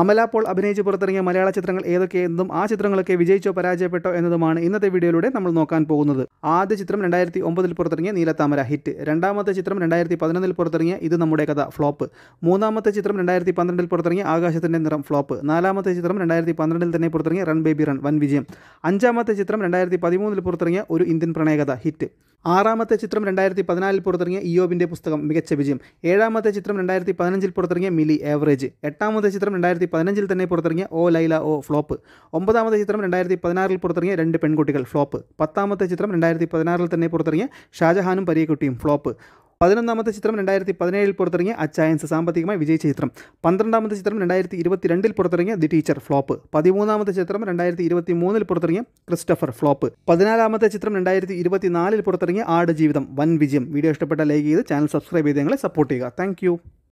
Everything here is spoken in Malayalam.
അമല പോൾ അഭിനയിച്ച് പുറത്തിറങ്ങിയ മലയാള ചിത്രങ്ങൾ ഏതൊക്കെ ആ ചിത്രങ്ങളൊക്കെ വിജയിച്ചോ പരാജയപ്പെട്ടോ എന്നതുമാണ് ഇന്നത്തെ വീഡിയോയിലൂടെ നമ്മൾ നോക്കാൻ പോകുന്നത് ആദ്യ ചിത്രം രണ്ടായിരത്തി ഒമ്പതിൽ പുറത്തിറങ്ങിയ നീലത്താമര ഹിറ്റ് രണ്ടാമത്തെ ചിത്രം രണ്ടായിരത്തി പതിനൊന്നിൽ പുറത്തിറങ്ങിയ ഇത് നമ്മുടെ കഥ ഫ്ലോപ്പ് മൂന്നാമത്തെ ചിത്രം രണ്ടായിരത്തി പന്ത്രണ്ടിൽ പുറത്തിറങ്ങിയ ആകാശത്തിന്റെ നിറം ഫ്ലോപ്പ് നാലാമത്തെ ചിത്രം രണ്ടായിരത്തി പന്ത്രണ്ടിൽ തന്നെ പുറത്തിറങ്ങിയ റൺ ബേബി റൺ വൻ വിജയം അഞ്ചാമത്തെ ചിത്രം രണ്ടായിരത്തി പതിമൂന്നിൽ പുറത്തിറങ്ങിയ ഒരു ഇന്ത്യൻ പ്രണയകഥ ഹിറ്റ് ആറാമത്തെ ചിത്രം രണ്ടായിരത്തി പതിനാലിൽ പുറത്തിറങ്ങിയ ഇയോബിൻ്റെ പുസ്തകം മികച്ച വിജയം ഏഴാമത്തെ ചിത്രം രണ്ടായിരത്തി പതിനഞ്ചിൽ പുറത്തിറങ്ങിയ മിലി ഏവറേജ് എട്ടാമത്തെ ചിത്രം രണ്ടായിരത്തി പതിനഞ്ചിൽ തന്നെ പുറത്തിറങ്ങിയ ഓ ലൈല ഓ ഫ്ലോപ്പ് ഒമ്പതാമത്തെ ചിത്രം രണ്ടായിരത്തി പതിനാറിൽ പുറത്തിറങ്ങിയ രണ്ട് പെൺകുട്ടികൾ ഫ്ലോപ്പ് പത്താമത്തെ ചിത്രം രണ്ടായിരത്തി പതിനാറിൽ തന്നെ പുറത്തിറങ്ങിയ ഷാജഹാനും പരിയക്കുട്ടിയും ഫ്ലോപ്പ് പതിനൊന്നാമത്തെ ചിത്രം രണ്ടായിരത്തി പതിനേഴിൽ പുറത്തിറങ്ങിയ അച്ചായൻസ് സാമ്പത്തികമായി വിജയിച്ച ചിത്രം പന്ത്രണ്ടാമത്തെ ചിത്രം രണ്ടായിരത്തി ഇരുപത്തിരണ്ടിൽ പുറത്തിറങ്ങിയ ദി ടീച്ചർ ഫ്ലോപ്പ് പതിമൂന്നാമത്തെ ചിത്രം രണ്ടായിരത്തി ഇരുപത്തി മൂന്നിൽ പുറത്തിറങ്ങിയ ക്രിസ്റ്റഫർ ഫ്ലോപ്പ് പതിനാലാമത്തെ ചിത്രം രണ്ടായിരത്തി ഇരുപത്തിനാലിൽ പുറത്തിറങ്ങിയ ആട് ജീവിതം വൻ വിജയം വീഡിയോ ഇഷ്ടപ്പെട്ട ലൈക്ക് ചെയ്ത് ചാനൽ സബ്സ്ക്രൈബ് ചെയ്ത് ഞങ്ങളെ സപ്പോർട്ട് ചെയ്യുക താങ്ക്